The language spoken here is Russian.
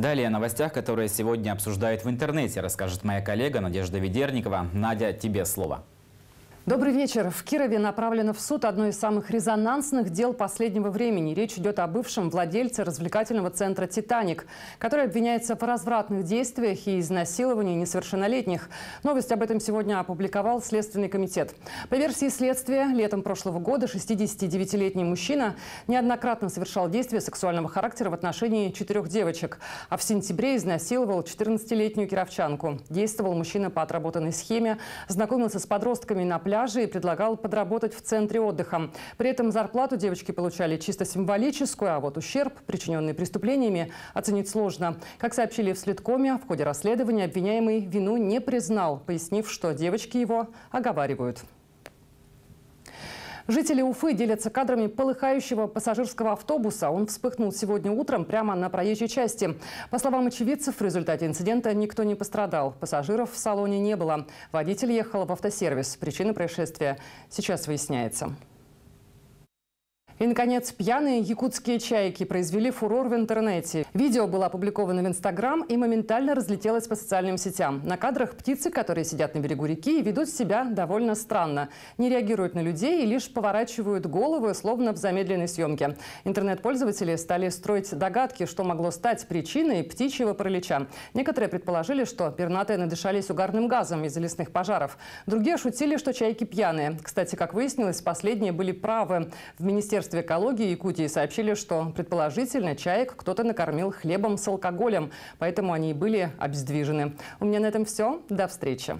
Далее о новостях, которые сегодня обсуждают в интернете, расскажет моя коллега Надежда Ведерникова. Надя, тебе слово. Добрый вечер. В Кирове направлено в суд одно из самых резонансных дел последнего времени. Речь идет о бывшем владельце развлекательного центра «Титаник», который обвиняется в развратных действиях и изнасиловании несовершеннолетних. Новость об этом сегодня опубликовал Следственный комитет. По версии следствия, летом прошлого года 69-летний мужчина неоднократно совершал действия сексуального характера в отношении четырех девочек, а в сентябре изнасиловал 14-летнюю кировчанку. Действовал мужчина по отработанной схеме, знакомился с подростками на пляже, пляже и предлагал подработать в центре отдыха. При этом зарплату девочки получали чисто символическую, а вот ущерб, причиненный преступлениями, оценить сложно. Как сообщили в следкоме, в ходе расследования обвиняемый вину не признал, пояснив, что девочки его оговаривают. Жители Уфы делятся кадрами полыхающего пассажирского автобуса. Он вспыхнул сегодня утром прямо на проезжей части. По словам очевидцев, в результате инцидента никто не пострадал. Пассажиров в салоне не было. Водитель ехал в автосервис. Причина происшествия сейчас выясняется. И, наконец, пьяные якутские чайки произвели фурор в интернете. Видео было опубликовано в Инстаграм и моментально разлетелось по социальным сетям. На кадрах птицы, которые сидят на берегу реки и ведут себя довольно странно. Не реагируют на людей и лишь поворачивают головы, словно в замедленной съемке. Интернет-пользователи стали строить догадки, что могло стать причиной птичьего паралича. Некоторые предположили, что пернатые надышались угарным газом из-за лесных пожаров. Другие шутили, что чайки пьяные. Кстати, как выяснилось, последние были правы. В Министерстве Министерстве экологии Якутии сообщили, что предположительно чаек кто-то накормил хлебом с алкоголем, поэтому они и были обездвижены. У меня на этом все. До встречи.